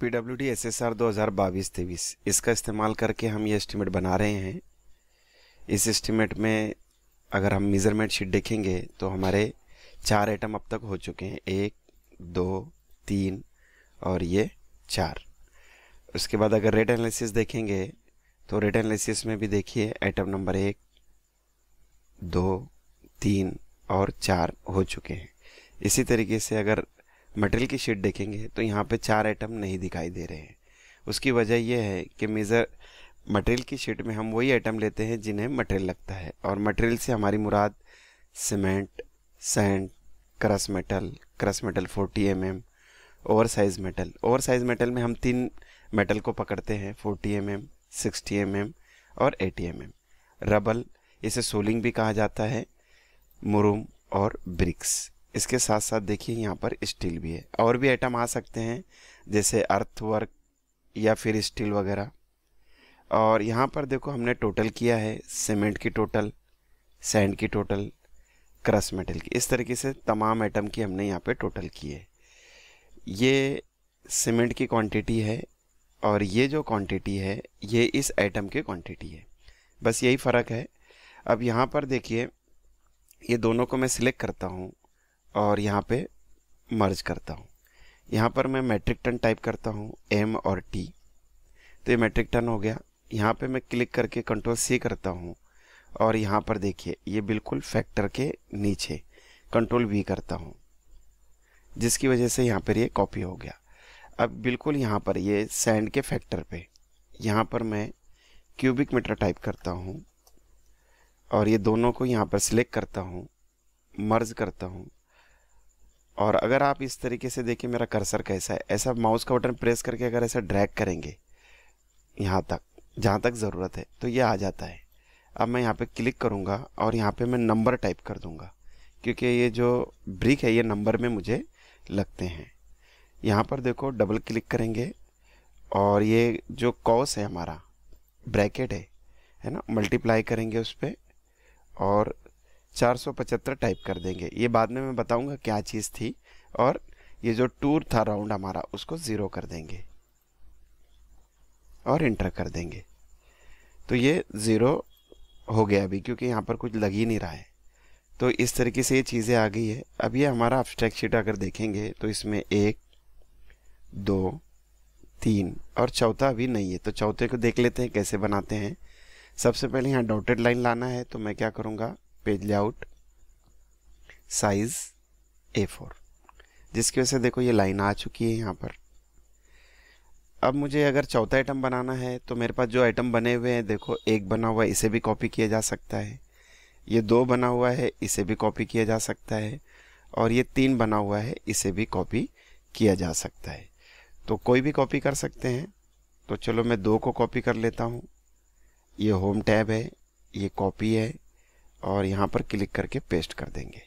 P W D S S R दो हज़ार बाईस तेईस इसका इस्तेमाल करके हम ये एस्टिमेट बना रहे हैं इस एस्टिमेट में अगर हम मेज़रमेंट शीट देखेंगे तो हमारे चार आइटम अब तक हो चुके हैं एक दो तीन और ये चार उसके बाद अगर रेट एनालिसिस देखेंगे तो रेट एनालिसिस में भी देखिए आइटम नंबर एक दो तीन और चार हो चुके हैं इसी तरीके से अगर मटेरियल की शीट देखेंगे तो यहाँ पे चार आइटम नहीं दिखाई दे रहे हैं उसकी वजह यह है कि मेज़र मटेरियल की शीट में हम वही आइटम लेते हैं जिन्हें मटेरियल लगता है और मटेरियल से हमारी मुराद cement sand crush metal crush metal 40 M M over size metal over size metal में हम तीन मेटल को पकड़ते हैं 40 M M sixty M M और 80 एम एम रबल इसे सोलिंग भी कहा जाता है मुरूम और ब्रिक्स इसके साथ साथ देखिए यहाँ पर स्टील भी है और भी आइटम आ सकते हैं जैसे अर्थ वर्क या फिर स्टील वगैरह और यहाँ पर देखो हमने टोटल किया है सीमेंट की टोटल सैंड की टोटल क्रस मेटल की इस तरीके से तमाम आइटम की हमने यहाँ पे टोटल की है ये सीमेंट की क्वांटिटी है और ये जो क्वांटिटी है ये इस आइटम की क्वांटिटी है बस यही फ़र्क है अब यहाँ पर देखिए ये दोनों को मैं सिलेक्ट करता हूँ और यहाँ पे मर्ज करता हूँ यहाँ पर मैं मैट्रिक टन टाइप करता हूँ एम और टी तो ये मैट्रिक टन हो गया यहाँ पे मैं क्लिक करके कंट्रोल सी करता हूँ और यहाँ पर देखिए ये बिल्कुल फैक्टर के नीचे कंट्रोल वी करता हूँ जिसकी वजह से यहाँ पर ये कॉपी हो गया अब बिल्कुल यहाँ पर ये सैंड के फैक्टर पे यहाँ पर मैं क्यूबिक मीटर टाइप करता हूँ और ये दोनों को यहाँ पर सिलेक्ट करता हूँ मर्ज करता हूँ और अगर आप इस तरीके से देखिए मेरा कर्सर कैसा है ऐसा माउस का बटन प्रेस करके अगर ऐसा ड्रैग करेंगे यहाँ तक जहाँ तक ज़रूरत है तो ये आ जाता है अब मैं यहाँ पे क्लिक करूँगा और यहाँ पे मैं नंबर टाइप कर दूँगा क्योंकि ये जो ब्रिक है ये नंबर में मुझे लगते हैं यहाँ पर देखो डबल क्लिक करेंगे और ये जो कॉस है हमारा ब्रैकेट है है ना मल्टीप्लाई करेंगे उस पर और चार टाइप कर देंगे ये बाद में मैं बताऊंगा क्या चीज़ थी और ये जो टूर था राउंड हमारा उसको ज़ीरो कर देंगे और इंटर कर देंगे तो ये ज़ीरो हो गया अभी क्योंकि यहाँ पर कुछ लग ही नहीं रहा है तो इस तरीके से ये चीज़ें आ गई है अब ये हमारा अब्स्ट्रैक्ट शीट अगर देखेंगे तो इसमें एक दो तीन और चौथा अभी नहीं है तो चौथे को देख लेते हैं कैसे बनाते हैं सबसे पहले यहाँ डॉटेड लाइन लाना है तो मैं क्या करूँगा page layout size A four जिसकी वजह से देखो ये लाइन आ चुकी है यहाँ पर अब मुझे अगर चौथा आइटम बनाना है तो मेरे पास जो आइटम बने हुए हैं देखो एक बना हुआ है इसे भी कॉपी किया जा सकता है ये दो बना हुआ है इसे भी कॉपी किया जा सकता है और ये तीन बना हुआ है इसे भी कॉपी किया जा सकता है तो कोई भी कॉपी कर सकते हैं तो चलो मैं दो को कॉपी कर लेता हूँ ये होम टैब है ये कॉपी है और यहाँ पर क्लिक करके पेस्ट कर देंगे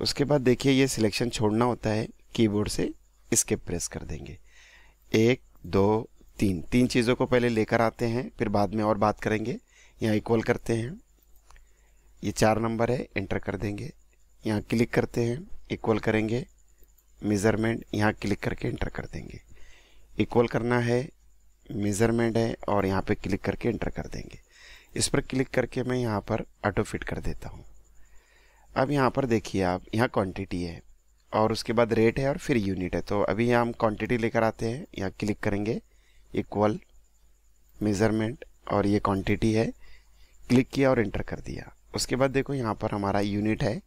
उसके बाद देखिए ये सिलेक्शन छोड़ना होता है कीबोर्ड से इसके प्रेस कर देंगे एक दो तीन तीन चीज़ों को पहले लेकर आते हैं फिर बाद में और बात करेंगे यहाँ इक्वल करते हैं ये चार नंबर है एंटर कर देंगे यहाँ क्लिक करते हैं इक्वल करेंगे मेज़रमेंट यहाँ क्लिक करके एंटर कर देंगे इक्वल करना है मेज़रमेंट है और यहाँ पे क्लिक करके एंटर कर देंगे इस पर क्लिक करके मैं यहाँ पर ऑटो फिट कर देता हूँ अब यहाँ पर देखिए आप यहाँ क्वांटिटी है और उसके बाद रेट है और फिर यूनिट है तो अभी यहाँ हम क्वांटिटी लेकर आते हैं यहाँ क्लिक करेंगे इक्वल मेज़रमेंट और ये क्वांटिटी है क्लिक किया और इंटर कर दिया उसके बाद देखो यहाँ पर हमारा यूनिट है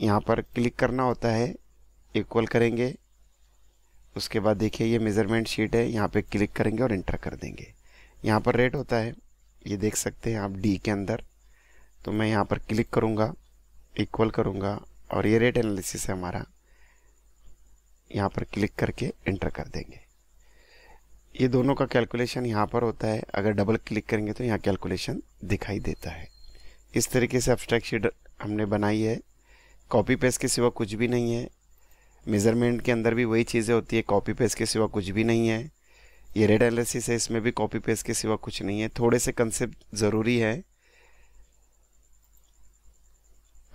यहाँ पर क्लिक करना होता है इक्वल करेंगे उसके बाद देखिए ये मेज़रमेंट शीट है यहाँ पर क्लिक करेंगे और इंटर कर देंगे यहाँ पर रेट होता है ये देख सकते हैं आप डी के अंदर तो मैं यहाँ पर क्लिक करूँगा इक्वल करूँगा और ये रेट एनालिसिस है हमारा यहाँ पर क्लिक करके एंटर कर देंगे ये दोनों का कैलकुलेशन यहाँ पर होता है अगर डबल क्लिक करेंगे तो यहाँ कैलकुलेशन दिखाई देता है इस तरीके से अब्स्ट्रैक्ट शीट हमने बनाई है कॉपी पेस्ट के सिवा कुछ भी नहीं है मेज़रमेंट के अंदर भी वही चीज़ें होती है कॉपी पेस्ट के सिवा कुछ भी नहीं है ये रेड एनालिसिस है इसमें भी कॉपी पेस्ट के सिवा कुछ नहीं है थोड़े से कंसेप्ट ज़रूरी है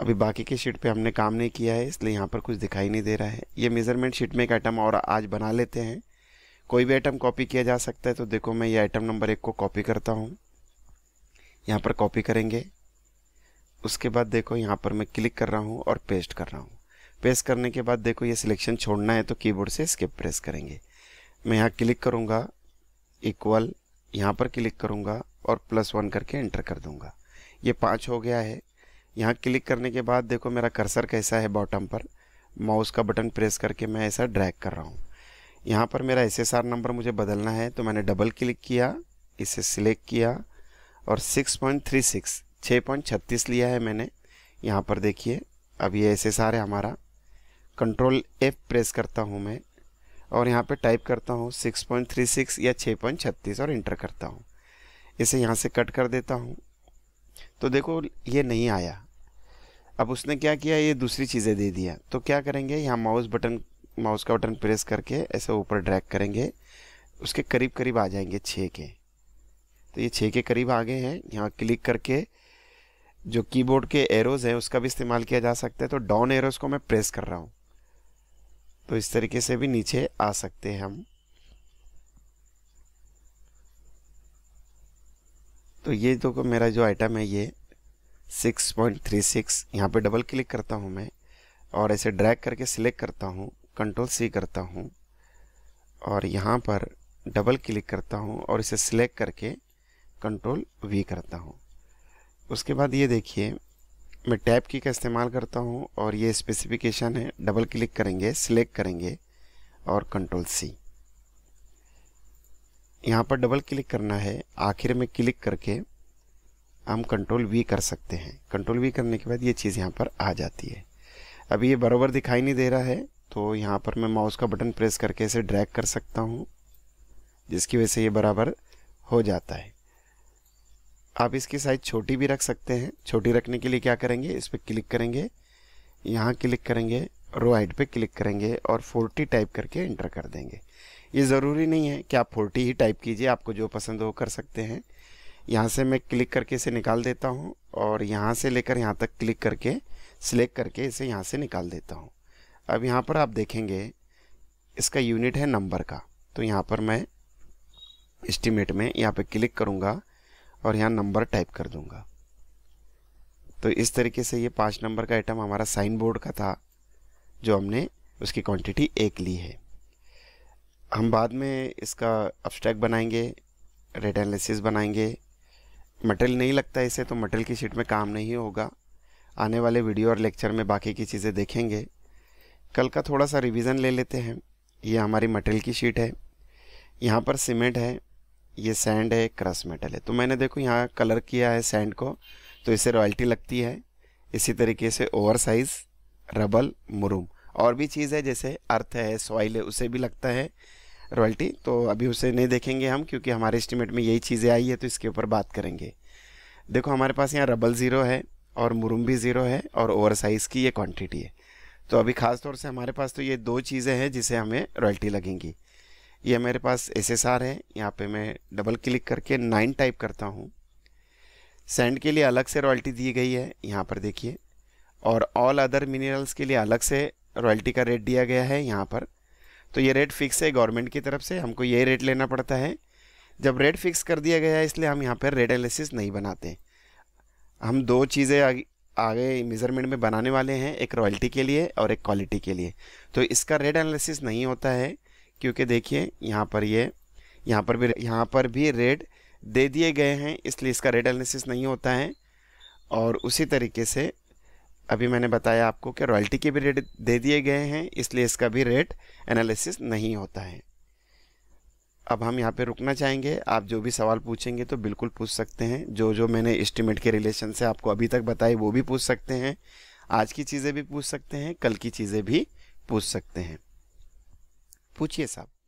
अभी बाकी के शीट पे हमने काम नहीं किया है इसलिए यहाँ पर कुछ दिखाई नहीं दे रहा है ये मेज़रमेंट शीट में एक आइटम और आज बना लेते हैं कोई भी आइटम कॉपी किया जा सकता है तो देखो मैं ये आइटम नंबर एक को कॉपी करता हूँ यहाँ पर कॉपी करेंगे उसके बाद देखो यहाँ पर मैं क्लिक कर रहा हूँ और पेस्ट कर रहा हूँ पेस्ट करने के बाद देखो ये सिलेक्शन छोड़ना है तो कीबोर्ड से स्किप प्रेस करेंगे मैं यहाँ क्लिक करूँगा इक्वल यहाँ पर क्लिक करूँगा और प्लस वन करके एंटर कर दूँगा ये पाँच हो गया है यहाँ क्लिक करने के बाद देखो मेरा कर्सर कैसा है बॉटम पर माउस का बटन प्रेस करके मैं ऐसा ड्रैग कर रहा हूँ यहाँ पर मेरा एस नंबर मुझे बदलना है तो मैंने डबल क्लिक किया इसे सिलेक्ट किया और 6.36 छत्तीस लिया है मैंने यहाँ पर देखिए अब ये एस है हमारा कंट्रोल एफ प्रेस करता हूँ मैं और यहाँ पे टाइप करता हूँ 6.36 या 6.36 और इंटर करता हूँ इसे यहाँ से कट कर देता हूँ तो देखो ये नहीं आया अब उसने क्या किया ये दूसरी चीज़ें दे दिया तो क्या करेंगे यहाँ माउस बटन माउस का बटन प्रेस करके ऐसे ऊपर ड्रैग करेंगे उसके करीब करीब आ जाएंगे छः के तो ये छः के करीब आ गए हैं यहाँ क्लिक करके जो कीबोर्ड के एरोज़ हैं उसका भी इस्तेमाल किया जा सकता है तो डाउन एरोज़ को मैं प्रेस कर रहा हूँ तो इस तरीके से भी नीचे आ सकते हैं हम तो ये देखो मेरा जो आइटम है ये 6.36 पॉइंट थ्री सिक्स यहाँ पर डबल क्लिक करता हूँ मैं और ऐसे ड्रैग करके सिलेक्ट करता हूँ कंट्रोल सी करता हूँ और यहाँ पर डबल क्लिक करता हूँ और इसे सिलेक्ट करके कंट्रोल वी करता हूँ उसके बाद ये देखिए मैं टैब की का इस्तेमाल करता हूँ और ये स्पेसिफिकेशन है डबल क्लिक करेंगे सिलेक्ट करेंगे और कंट्रोल सी यहाँ पर डबल क्लिक करना है आखिर में क्लिक करके हम कंट्रोल वी कर सकते हैं कंट्रोल वी करने के बाद ये चीज़ यहाँ पर आ जाती है अभी ये बराबर दिखाई नहीं दे रहा है तो यहाँ पर मैं माउस का बटन प्रेस करके इसे ड्रैग कर सकता हूँ जिसकी वजह से ये बराबर हो जाता है आप इसकी साइज छोटी भी रख सकते हैं छोटी रखने के लिए क्या करेंगे इस पर क्लिक करेंगे यहाँ क्लिक करेंगे रो हाइट पे क्लिक करेंगे और 40 टाइप करके एंटर कर देंगे ये ज़रूरी नहीं है कि आप 40 ही टाइप कीजिए आपको जो पसंद हो कर सकते हैं यहाँ से मैं क्लिक करके इसे निकाल देता हूँ और यहाँ से लेकर यहाँ तक क्लिक करके सिलेक्ट करके इसे यहाँ से निकाल देता हूँ अब यहाँ पर आप देखेंगे इसका यूनिट है नंबर का तो यहाँ पर मैं इस्टीमेट में यहाँ पर क्लिक करूँगा और यहाँ नंबर टाइप कर दूंगा तो इस तरीके से ये पाँच नंबर का आइटम हमारा साइन बोर्ड का था जो हमने उसकी क्वांटिटी एक ली है हम बाद में इसका अब्स्ट्रैक्ट बनाएंगे रेड एनालिसिस बनाएंगे मटेरियल नहीं लगता इसे तो मटेरियल की शीट में काम नहीं होगा आने वाले वीडियो और लेक्चर में बाकी की चीज़ें देखेंगे कल का थोड़ा सा रिवीजन ले लेते हैं ये हमारी मटेरियल की शीट है यहाँ पर सीमेंट है ये सैंड है क्रस मेटल है तो मैंने देखो यहाँ कलर किया है सैंड को तो इसे रॉयल्टी लगती है इसी तरीके से ओवर साइज रबल मुरूम और भी चीज़ है जैसे अर्थ है सॉइल है उसे भी लगता है रॉयल्टी तो अभी उसे नहीं देखेंगे हम क्योंकि हमारे एस्टिमेट में यही चीज़ें आई है तो इसके ऊपर बात करेंगे देखो हमारे पास यहाँ रबल ज़ीरो है और मुरूम भी ज़ीरो है और ओवर साइज़ की ये क्वांटिटी है तो अभी ख़ास तौर से हमारे पास तो ये दो चीज़ें हैं जिसे हमें रॉयल्टी लगेंगी ये मेरे पास एस है यहाँ पे मैं डबल क्लिक करके नाइन टाइप करता हूँ सैंड के लिए अलग से रॉयल्टी दी गई है यहाँ पर देखिए और ऑल अदर मिनरल्स के लिए अलग से रॉयल्टी का रेट दिया गया है यहाँ पर तो ये रेट फिक्स है गवर्नमेंट की तरफ से हमको ये रेट लेना पड़ता है जब रेट फिक्स कर दिया गया है इसलिए हम यहाँ पर रेट एनालिसिस नहीं बनाते हम दो चीज़ें आगे, आगे मेज़रमेंट में बनाने वाले हैं एक रॉयल्टी के लिए और एक क्वालिटी के लिए तो इसका रेट एनालिसिस नहीं होता है क्योंकि देखिए यहाँ पर ये यहाँ पर भी यहाँ पर भी रेट दे दिए गए हैं इसलिए इसका रेट एनालिसिस नहीं होता है और उसी तरीके से अभी मैंने बताया आपको कि रॉयल्टी के भी रेट दे दिए गए हैं इसलिए इसका भी रेट एनालिसिस नहीं होता है अब हम यहाँ पे रुकना चाहेंगे आप जो भी सवाल पूछेंगे तो बिल्कुल पूछ सकते हैं जो जो मैंने इस्टीमेट के रिलेशन से आपको अभी तक बताई वो भी पूछ सकते हैं आज की चीज़ें भी पूछ सकते हैं कल की चीज़ें भी पूछ सकते हैं पूछिए साहब